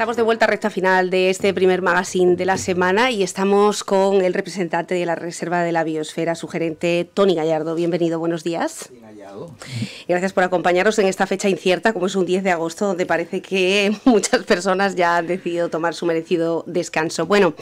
Estamos de vuelta a recta final de este primer magazine de la semana y estamos con el representante de la Reserva de la Biosfera, su gerente Tony Gallardo. Bienvenido, buenos días. Gracias por acompañarnos en esta fecha incierta, como es un 10 de agosto, donde parece que muchas personas ya han decidido tomar su merecido descanso. Bueno,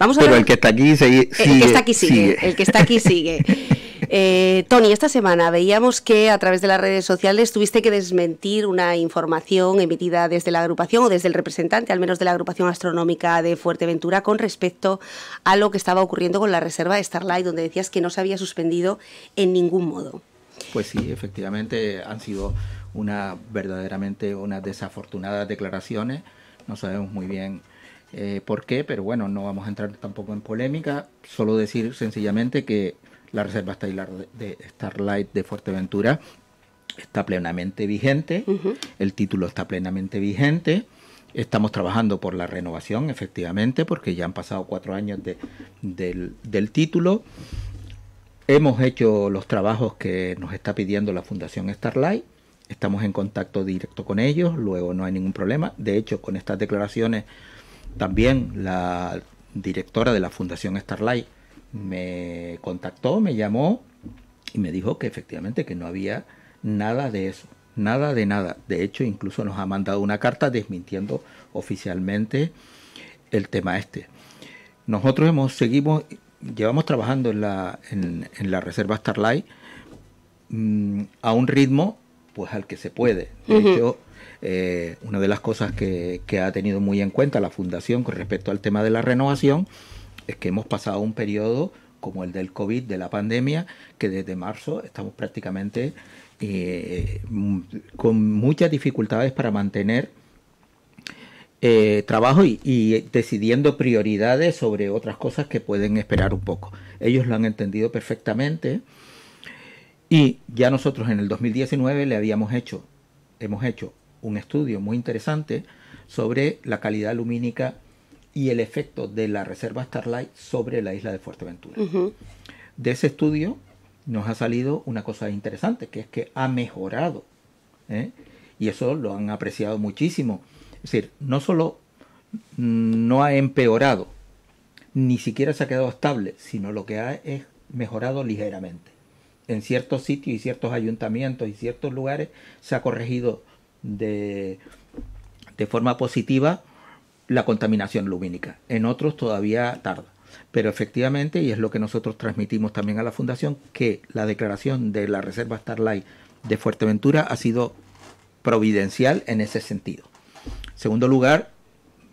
vamos a ver... el que está aquí sigue. El que está aquí sigue. El que está aquí sigue. Eh, Tony, esta semana veíamos que a través de las redes sociales tuviste que desmentir una información emitida desde la agrupación o desde el representante, al menos de la agrupación astronómica de Fuerteventura, con respecto a lo que estaba ocurriendo con la reserva de Starlight, donde decías que no se había suspendido en ningún modo. Pues sí, efectivamente han sido una verdaderamente unas desafortunadas declaraciones. ¿eh? No sabemos muy bien eh, por qué, pero bueno, no vamos a entrar tampoco en polémica. Solo decir sencillamente que la Reserva de Starlight de Fuerteventura está plenamente vigente, el título está plenamente vigente. Estamos trabajando por la renovación, efectivamente, porque ya han pasado cuatro años del título. Hemos hecho los trabajos que nos está pidiendo la Fundación Starlight estamos en contacto directo con ellos, luego no hay ningún problema. De hecho, con estas declaraciones también la directora de la Fundación Starlight me contactó, me llamó y me dijo que efectivamente que no había nada de eso, nada de nada. De hecho, incluso nos ha mandado una carta desmintiendo oficialmente el tema este. Nosotros hemos seguimos llevamos trabajando en la, reserva Starlight mm, a un ritmo pues al que se puede. De hecho, eh, una de las cosas que, que, ha tenido muy en cuenta la Fundación con respecto al tema de la renovación es que hemos pasado un periodo como el del COVID, de la pandemia, que desde marzo estamos prácticamente eh, con muchas dificultades para mantener eh, trabajo y, y, decidiendo prioridades sobre otras cosas que pueden esperar un poco. Ellos lo han entendido perfectamente y ya nosotros en el 2019 le habíamos hecho, hemos hecho un estudio muy interesante sobre la calidad lumínica y el efecto de la reserva Starlight sobre la isla de Fuerteventura. De ese estudio nos ha salido una cosa interesante, que es que ha mejorado. ¿eh? Y eso lo han apreciado muchísimo. Es decir, no solo no ha empeorado, ni siquiera se ha quedado estable, sino lo que ha es mejorado ligeramente. En ciertos sitios y ciertos ayuntamientos y ciertos lugares se ha corregido de, de forma positiva la contaminación lumínica. En otros todavía tarda. Pero efectivamente, y es lo que nosotros transmitimos también a la Fundación, que la declaración de la Reserva Starlight de Fuerteventura ha sido providencial en ese sentido. Segundo lugar,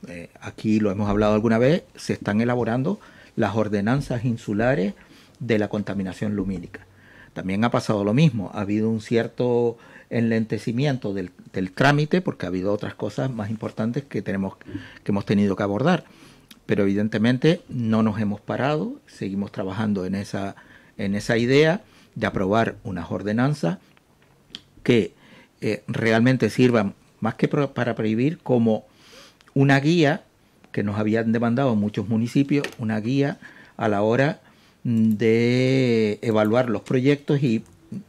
eh, aquí lo hemos hablado alguna vez, se están elaborando las ordenanzas insulares de la contaminación lumínica. También ha pasado lo mismo, ha habido un cierto enlentecimiento del, del trámite, porque ha habido otras cosas más importantes que, tenemos, que hemos tenido que abordar. Pero evidentemente no nos hemos parado, seguimos trabajando en esa, en esa idea de aprobar unas ordenanzas que eh, realmente sirvan más que para prohibir como una guía que nos habían demandado muchos municipios, una guía a la hora mm, de evaluar los proyectos y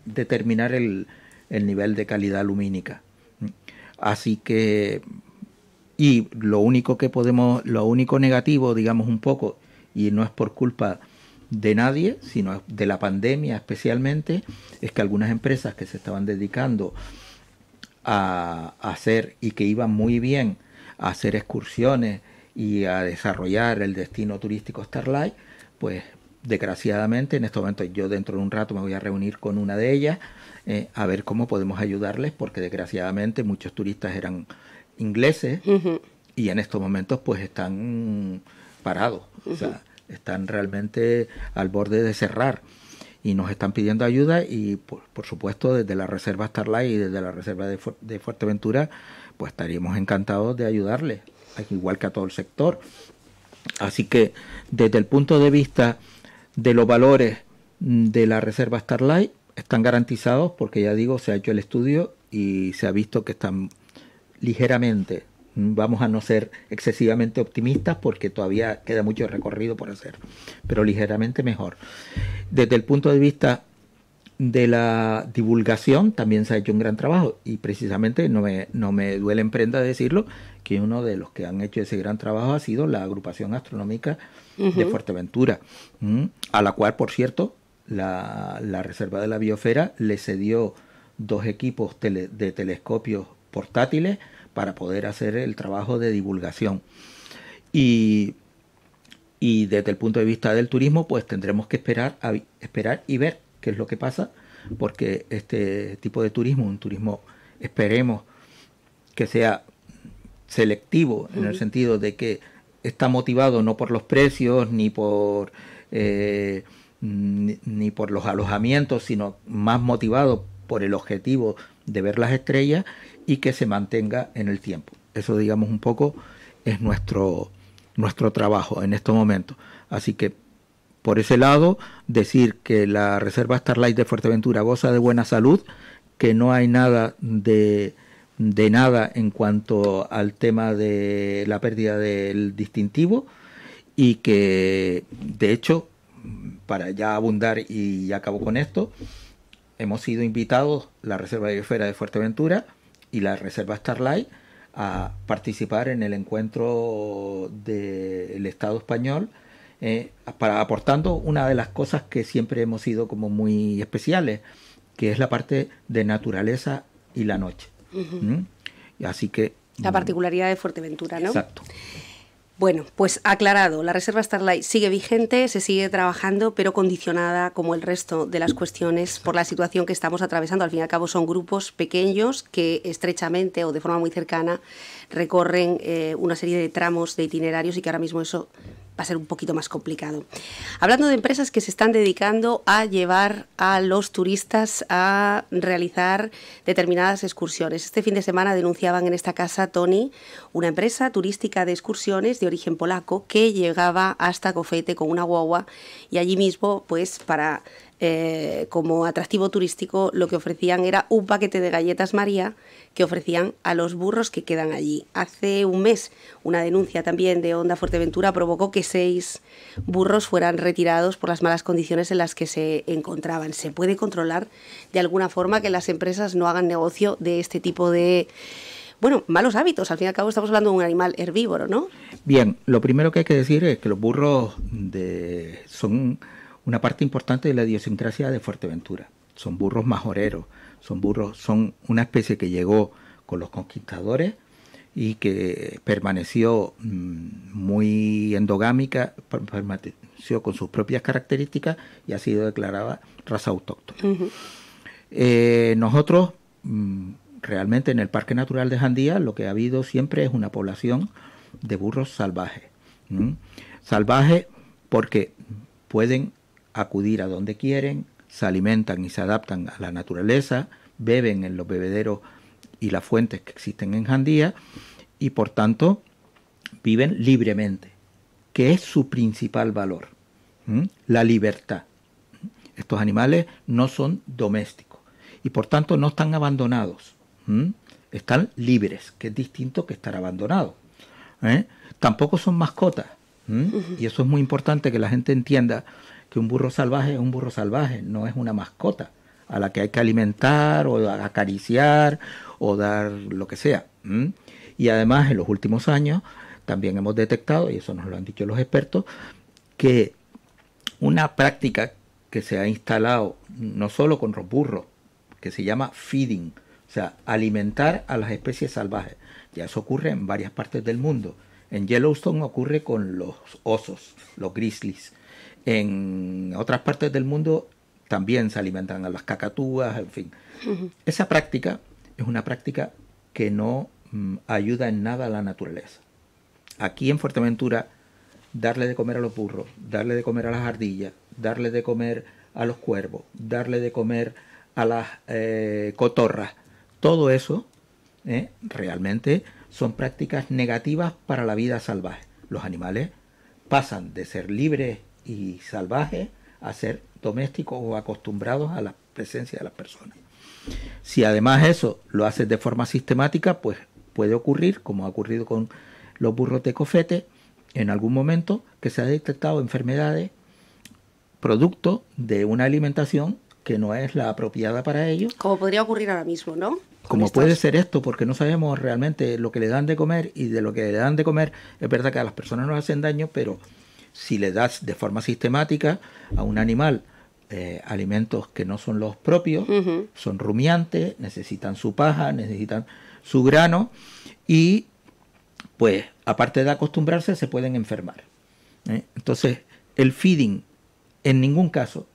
determinar el, el nivel de calidad lumínica. Así que, y lo único que podemos, lo único negativo, digamos un poco, y no es por culpa de nadie, sino de la pandemia especialmente, es que algunas empresas que se estaban dedicando a hacer y que iban muy bien a hacer excursiones y a desarrollar el destino turístico Starlight, pues desgraciadamente, en este momento yo dentro de un rato me voy a reunir con una de ellas eh, a ver cómo podemos ayudarles, porque desgraciadamente muchos turistas eran ingleses y en estos momentos pues están parados, o sea, están realmente al borde de cerrar y nos están pidiendo ayuda y por, supuesto desde la Reserva Starlight y desde la Reserva de, de Fuerteventura pues estaríamos encantados de ayudarles, igual que a todo el sector. Así que desde el punto de vista de los valores de la reserva Starlight están garantizados porque ya digo, se ha hecho el estudio y se ha visto que están ligeramente, vamos a no ser excesivamente optimistas porque todavía queda mucho recorrido por hacer, pero ligeramente mejor. Desde el punto de vista de la divulgación también se ha hecho un gran trabajo y precisamente no me, no me duele en prenda decirlo que uno de los que han hecho ese gran trabajo ha sido la agrupación astronómica de Fuerteventura, a la cual, por cierto, la, Reserva de la Biosfera le cedió dos equipos de telescopios portátiles para poder hacer el trabajo de divulgación. Y, y desde el punto de vista del turismo, pues tendremos que esperar, esperar y ver qué es lo que pasa, porque este tipo de turismo, un turismo, esperemos que sea selectivo, en el sentido de que está motivado no por los precios ni por eh, por los alojamientos, sino más motivado por el objetivo de ver las estrellas y que se mantenga en el tiempo. Eso digamos un poco es nuestro nuestro trabajo en estos momentos. Así que por ese lado, decir que la Reserva Starlight de Fuerteventura goza de buena salud, que no hay nada de, nada en cuanto al tema de la pérdida del distintivo y que, de hecho, para ya abundar y acabo con esto, hemos sido invitados, la Reserva Biosfera de Fuerteventura y la Reserva Starlight, a participar en el encuentro del Estado español eh, para, aportando una de las cosas que siempre hemos sido como muy especiales, que es la parte de naturaleza y la noche. ¿Mm? Y Así que... La particularidad de Fuerteventura, ¿no? Exacto. Bueno, pues aclarado, la Reserva Starlight sigue vigente, se sigue trabajando, pero condicionada, como el resto de las cuestiones, por la situación que estamos atravesando. Al fin y al cabo son grupos pequeños que estrechamente o de forma muy cercana recorren eh, una serie de tramos de itinerarios y que ahora mismo eso va a ser un poquito más complicado. Hablando de empresas que se están dedicando a llevar a los turistas a realizar determinadas excursiones. Este fin de semana denunciaban en esta casa Tony, una empresa turística de excursiones de origen polaco que llegaba hasta Cofete con una guagua y allí mismo pues para eh, como atractivo turístico lo que ofrecían era un paquete de galletas María que ofrecían a los burros que quedan allí. Hace un mes una denuncia también de Onda Fuerteventura provocó que seis burros fueran retirados por las malas condiciones en las que se encontraban. Se puede controlar de alguna forma que las empresas no hagan negocio de este tipo de bueno, malos hábitos. Al fin y al cabo estamos hablando de un animal herbívoro, ¿no? Bien, lo primero que hay que decir es que los burros de, son una parte importante de la idiosincrasia de Fuerteventura. Son burros majoreros, son burros, son una especie que llegó con los conquistadores y que permaneció mm, muy endogámica, permaneció con sus propias características y ha sido declarada raza autóctona. Eh, nosotros mm, realmente en el Parque Natural de Jandía lo que ha habido siempre es una población de burros salvajes. Salvajes porque pueden acudir a donde quieren, se alimentan y se adaptan a la naturaleza, beben en los bebederos y las fuentes que existen en Jandía y por tanto viven libremente, que es su principal valor, la libertad. Estos animales no son domésticos y por tanto no están abandonados, están libres, que es distinto que estar abandonados. ¿eh? Tampoco son mascotas y eso es muy importante que la gente entienda un burro salvaje es un burro salvaje, no es una mascota a la que hay que alimentar o acariciar o dar lo que sea. Y además en los últimos años también hemos detectado, y eso nos lo han dicho los expertos, que una práctica que se ha instalado no solo con los burros, que se llama feeding, o sea, alimentar a las especies salvajes. Ya eso ocurre en varias partes del mundo. En Yellowstone ocurre con los osos, los grizzlies. En otras partes del mundo también se alimentan a las cacatúas, en fin. Esa práctica es una práctica que no mm, ayuda en nada a la naturaleza. Aquí en Fuerteventura, darle de comer a los burros, darle de comer a las ardillas, darle de comer a los cuervos, darle de comer a las eh, cotorras, todo eso eh, realmente son prácticas negativas para la vida salvaje. Los animales pasan de ser libres y salvajes a ser domésticos o acostumbrados a la presencia de las personas. Si además eso lo haces de forma sistemática, pues puede ocurrir, como ha ocurrido con los burros de cofete, en algún momento que se ha detectado enfermedades producto de una alimentación que no es la apropiada para ellos. Como podría ocurrir ahora mismo, ¿no? Como puede ser esto, porque no sabemos realmente lo que le dan de comer y de lo que le dan de comer es verdad que a las personas no hacen daño, pero si le das de forma sistemática a un animal eh, alimentos que no son los propios, son rumiantes, necesitan su paja, necesitan su grano y pues aparte de acostumbrarse se pueden enfermar. ¿eh? Entonces el feeding en ningún caso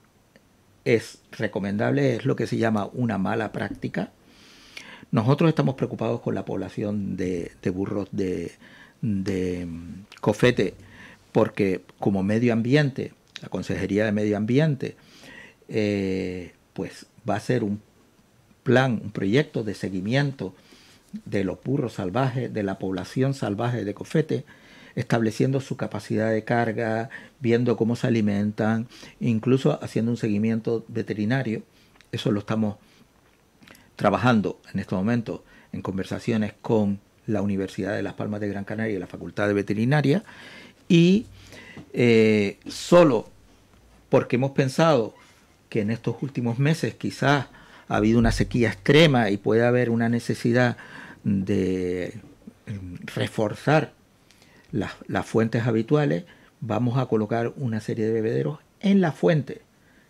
es recomendable, es lo que se llama una mala práctica. Nosotros estamos preocupados con la población de, burros de, de mm, cofete porque como medio ambiente, la Consejería de Medio Ambiente, eh, pues va a ser un plan, un proyecto de seguimiento de los burros salvajes, de la población salvaje de Cofete, estableciendo su capacidad de carga, viendo cómo se alimentan, incluso haciendo un seguimiento veterinario. Eso lo estamos trabajando en estos momentos en conversaciones con la Universidad de Las Palmas de Gran Canaria y la Facultad de Veterinaria y eh, solo porque hemos pensado que en estos últimos meses quizás ha habido una sequía extrema y puede haber una necesidad de reforzar las, fuentes habituales, vamos a colocar una serie de bebederos en la fuente,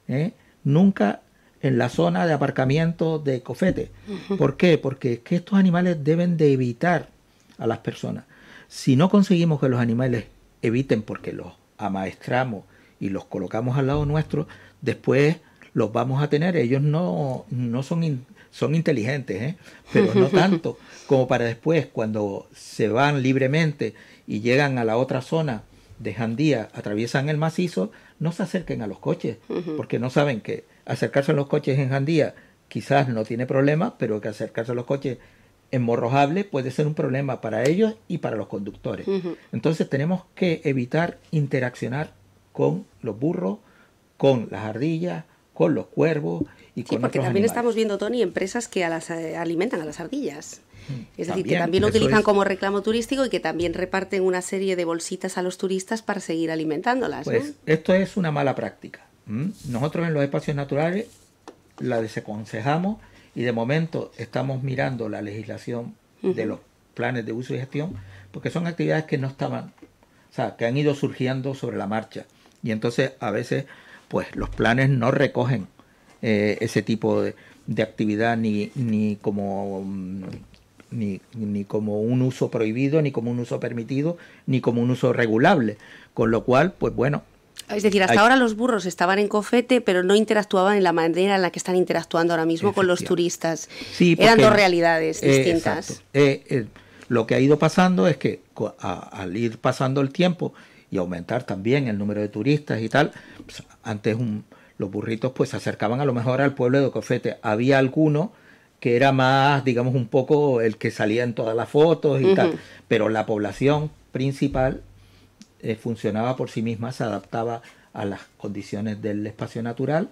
¿eh? nunca en la zona de aparcamiento de cofete. ¿Por qué? Porque es que estos animales deben de evitar a las personas. Si no conseguimos que los animales eviten porque los amaestramos y los colocamos al lado nuestro, después los vamos a tener. Ellos no, no son, son inteligentes, ¿eh? pero no tanto como para después, cuando se van libremente y llegan a la otra zona de Jandía, atraviesan el macizo, no se acerquen a los coches, porque no saben que acercarse a los coches en Jandía quizás no tiene problema, pero que acercarse a los coches hemorrojable puede ser un problema para ellos y para los conductores. Entonces tenemos que evitar interaccionar con los burros, con las ardillas, con los cuervos y sí, con porque también estamos viendo, Tony, empresas que las, eh, alimentan a las ardillas. Mm, es decir, que también lo utilizan como reclamo turístico y que también reparten una serie de bolsitas a los turistas para seguir alimentándolas. Pues esto es una mala práctica. Nosotros en los espacios naturales la desaconsejamos y de momento estamos mirando la legislación de los planes de uso y gestión, porque son actividades que no estaban, o sea, que han ido surgiendo sobre la marcha. Y entonces a veces, pues los planes no recogen eh, ese tipo de, de actividad ni, ni como... Mm, ni, ni como un uso prohibido, ni como un uso permitido, ni como un uso regulable. Con lo cual, pues bueno, es decir, hasta ahora los burros estaban en cofete, pero no interactuaban en la manera en la que están interactuando ahora mismo con los turistas. Eran dos realidades eh, distintas. Eh, eh, lo que ha ido pasando es que al ir pasando el tiempo y aumentar también el número de turistas y tal, pues, antes los burritos pues se acercaban a lo mejor al pueblo de Cofete. Había alguno que era más, digamos, un poco el que salía en todas las fotos y tal, pero la población principal eh, funcionaba por sí misma, se adaptaba a las condiciones del espacio natural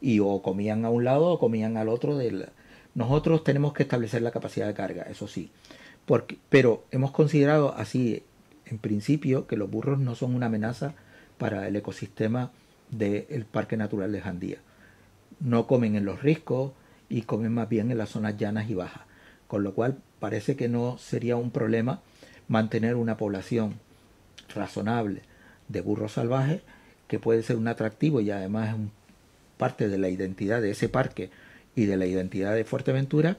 y o comían a un lado o comían al otro. Nosotros tenemos que establecer la capacidad de carga, eso sí. pero hemos considerado así, en principio, que los burros no son una amenaza para el ecosistema del Parque Natural de Jandía. No comen en los riscos y comen más bien en las zonas llanas y bajas. Con lo cual parece que no sería un problema mantener una población razonable de burro salvaje que puede ser un atractivo y además es parte de la identidad de ese parque y de la identidad de Fuerteventura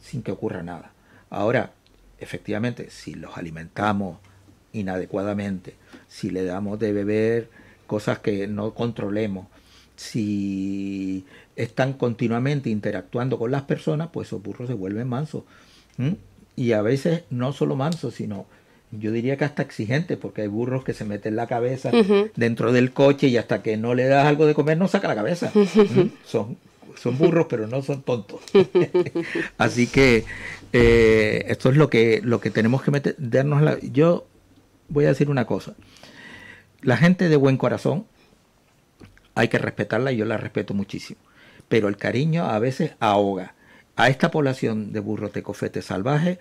sin que ocurra nada. Ahora, efectivamente, si los alimentamos inadecuadamente, si le damos de beber cosas que no controlemos, si están continuamente interactuando con las personas, pues esos burros se vuelven mansos. Y a veces no solo mansos, sino yo diría que hasta exigente, porque hay burros que se meten la cabeza dentro del coche y hasta que no le das algo de comer no saca la cabeza. ¿Mm? Son, son burros, pero no son tontos. Así que eh, esto es lo que, lo que tenemos que meternos. La... Yo voy a decir una cosa. La gente de buen corazón hay que respetarla, y yo la respeto muchísimo. Pero el cariño a veces ahoga. A esta población de burros de cofete salvaje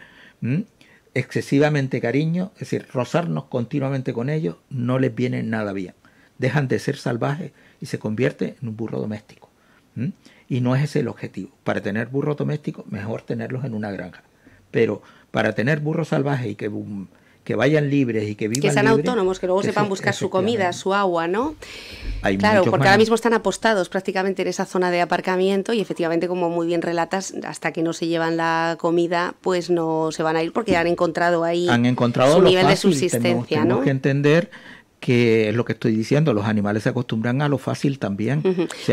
excesivamente cariño, es decir, rozarnos continuamente con ellos, no les viene nada bien. Dejan de ser salvajes y se convierte en un burro doméstico. Y no es ese el objetivo. Para tener burros domésticos, mejor tenerlos en una granja. Pero para tener burros salvajes y que que vayan libres y que vivan. Que sean autónomos, que luego sepan buscar su comida, su agua, ¿no? claro, porque ahora mismo están apostados prácticamente en esa zona de aparcamiento y efectivamente, como muy bien relatas, hasta que no se llevan la comida, pues no se van a ir porque han encontrado ahí han encontrado su nivel de subsistencia, no tenemos que entender que es lo que estoy diciendo, los animales se acostumbran a lo fácil también.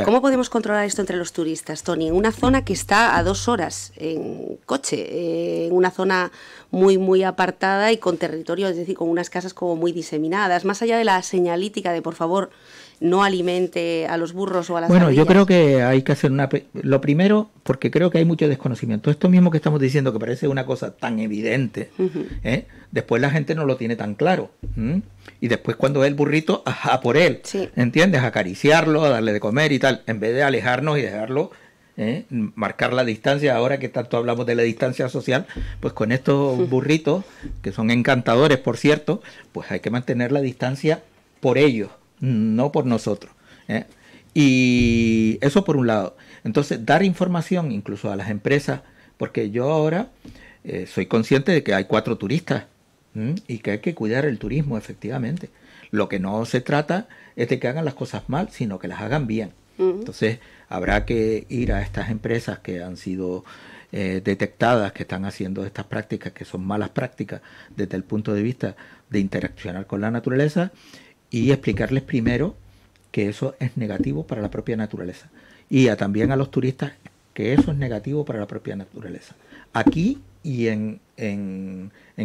¿Cómo podemos controlar esto entre los turistas, Tony? En una zona que está a dos horas en coche, en eh, una zona muy, muy apartada y con territorio, es decir, con unas casas como muy diseminadas, más allá de la señalítica de por favor no alimente a los burros o a las Bueno, yo creo que hay que hacer una... Lo primero, porque creo que hay mucho desconocimiento. Esto mismo que estamos diciendo, que parece una cosa tan evidente, ¿eh? después la gente no lo tiene tan claro. Y después cuando ve el burrito, a por él, ¿entiendes? acariciarlo, a darle de comer y tal, en vez de alejarnos y dejarlo ¿eh? marcar la distancia, ahora que tanto hablamos de la distancia social, pues con estos burritos, que son encantadores, por cierto, pues hay que mantener la distancia por ellos, no por nosotros. ¿eh? Y eso por un lado. Entonces, dar información incluso a las empresas, porque yo ahora eh, soy consciente de que hay cuatro turistas y que hay que cuidar el turismo, efectivamente. Lo que no se trata es de que hagan las cosas mal, sino que las hagan bien. Entonces, habrá que ir a estas empresas que han sido eh, detectadas, que están haciendo estas prácticas, que son malas prácticas desde el punto de vista de interaccionar con la naturaleza, y explicarles primero que eso es negativo para la propia naturaleza. Y también a los turistas que eso es negativo para la propia naturaleza. Aquí y en,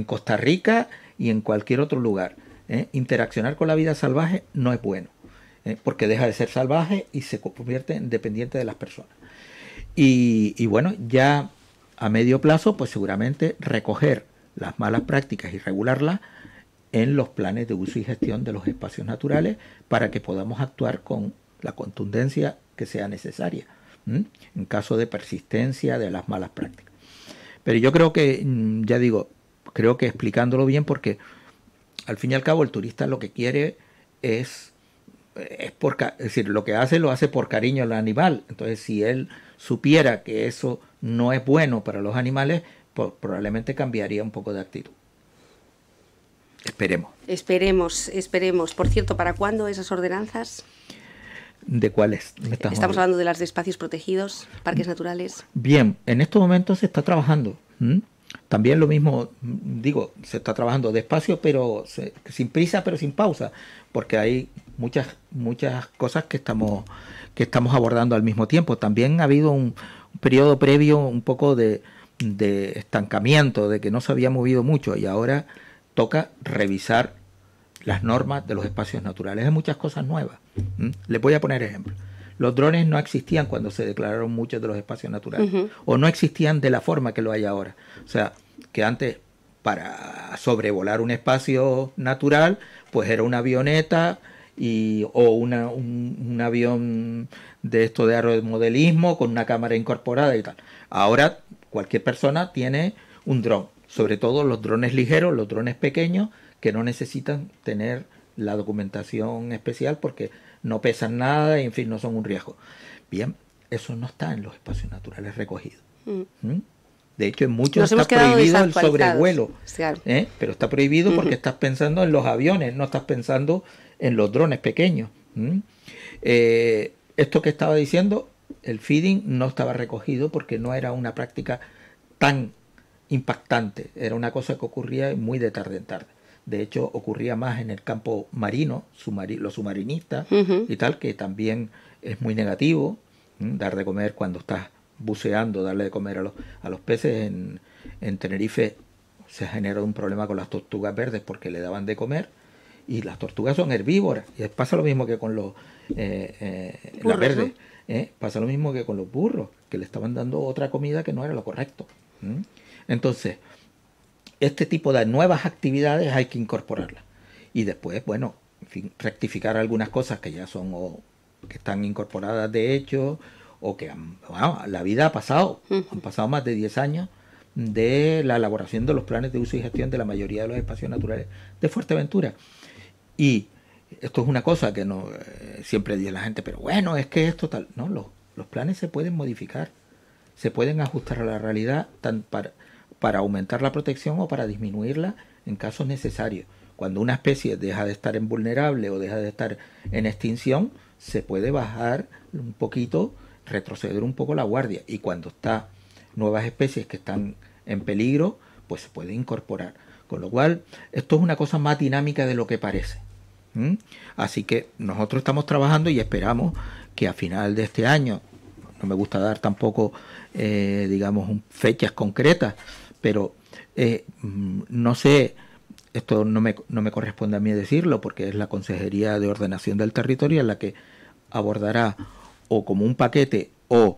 Costa Rica y en cualquier otro lugar. ¿eh? Interaccionar con la vida salvaje no es bueno. Eh, porque deja de ser salvaje y se convierte en dependiente de las personas. Y, bueno, ya a medio plazo, pues seguramente recoger las malas prácticas y regularlas en los planes de uso y gestión de los espacios naturales para que podamos actuar con la contundencia que sea necesaria en caso de persistencia de las malas prácticas. Pero yo creo que, mm, ya digo, creo que explicándolo bien porque al fin y al cabo el turista lo que quiere es es, decir, lo que hace lo hace por cariño al animal. Entonces, si él supiera que eso no es bueno para los animales, pues, probablemente cambiaría un poco de actitud. Esperemos. Esperemos, esperemos. Por cierto, ¿para cuándo esas ordenanzas? ¿De cuáles? Estamos, hablando? de las de espacios protegidos, parques naturales. Bien, en estos momentos se está trabajando. También lo mismo, digo, se está trabajando despacio, pero sin prisa, pero sin pausa, porque hay muchas, muchas cosas que estamos, que estamos abordando al mismo tiempo. También ha habido un, periodo previo un poco de, estancamiento, de que no se había movido mucho y ahora toca revisar las normas de los espacios naturales. Hay muchas cosas nuevas. le voy a poner ejemplo, Los drones no existían cuando se declararon muchos de los espacios naturales, o no existían de la forma que lo hay ahora. O sea, que antes para sobrevolar un espacio natural, pues era una avioneta o un, avión de esto de aeromodelismo con una cámara incorporada y tal. Ahora cualquier persona tiene un dron, sobre todo los drones ligeros, los drones pequeños, que no necesitan tener la documentación especial porque no pesan nada y en fin no son un riesgo. Bien, eso no está en los espacios naturales recogidos. Mm. ¿Mm? De hecho, en muchos está prohibido el sobrevuelo. ¿eh? Pero está prohibido porque estás pensando en los aviones, no estás pensando en los drones pequeños. Eh, esto que estaba diciendo, el feeding no estaba recogido porque no era una práctica tan impactante. Era una cosa que ocurría muy de tarde en tarde. De hecho, ocurría más en el campo marino, los submarinistas y tal, que también es muy negativo dar de comer cuando estás buceando, darle de comer a los, a los peces. En, en Tenerife se generó un problema con las tortugas verdes porque le daban de comer y las tortugas son herbívoras. Y pasa lo mismo que con los eh, eh, verdes. ¿eh? pasa lo mismo que con los burros, que le estaban dando otra comida que no era lo correcto. Entonces, este tipo de nuevas actividades hay que incorporarlas. Y después, bueno, rectificar algunas cosas que ya son o que están incorporadas de hecho, o que la vida ha pasado, han pasado más de 10 años de la elaboración de los planes de uso y gestión de la mayoría de los espacios naturales de Fuerteventura. Y esto es una cosa que no eh, siempre dice la gente, pero bueno, es que esto tal. No, los, los planes se pueden modificar, se pueden ajustar a la realidad tan para, para aumentar la protección o para disminuirla en casos necesarios. Cuando una especie deja de estar en vulnerable o deja de estar en extinción, se puede bajar un poquito retroceder un poco la guardia y cuando está nuevas especies que están en peligro, pues se puede incorporar. Con lo cual, esto es una cosa más dinámica de lo que parece. Así que nosotros estamos trabajando y esperamos que a final de este año, no me gusta dar tampoco, eh, digamos, fechas concretas, pero eh, mm, no sé, esto no me, no me corresponde a mí decirlo porque es la Consejería de Ordenación del Territorio la que abordará o como un paquete o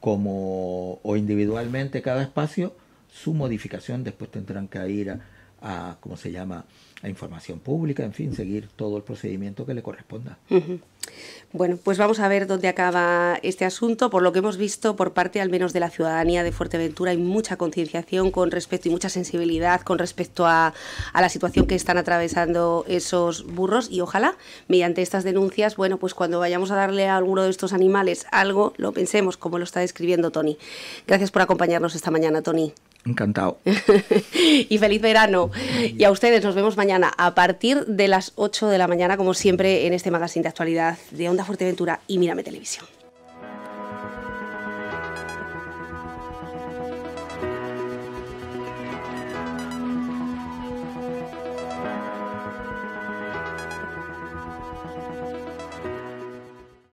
como o individualmente cada espacio, su modificación después tendrán que ir a, a ¿cómo se llama? la información pública, en fin, seguir todo el procedimiento que le corresponda. Bueno, pues vamos a ver dónde acaba este asunto. Por lo que hemos visto, por parte al menos de la ciudadanía de Fuerteventura, hay mucha concienciación con respecto y mucha sensibilidad con respecto a, la situación que están atravesando esos burros. Y ojalá, mediante estas denuncias, bueno, pues cuando vayamos a darle a alguno de estos animales algo, lo pensemos como lo está describiendo Tony. Gracias por acompañarnos esta mañana, Tony. Encantado. y feliz verano. Y a ustedes nos vemos mañana a partir de las 8 de la mañana, como siempre, en este magazine de actualidad de Onda Fuerteventura y Mírame Televisión.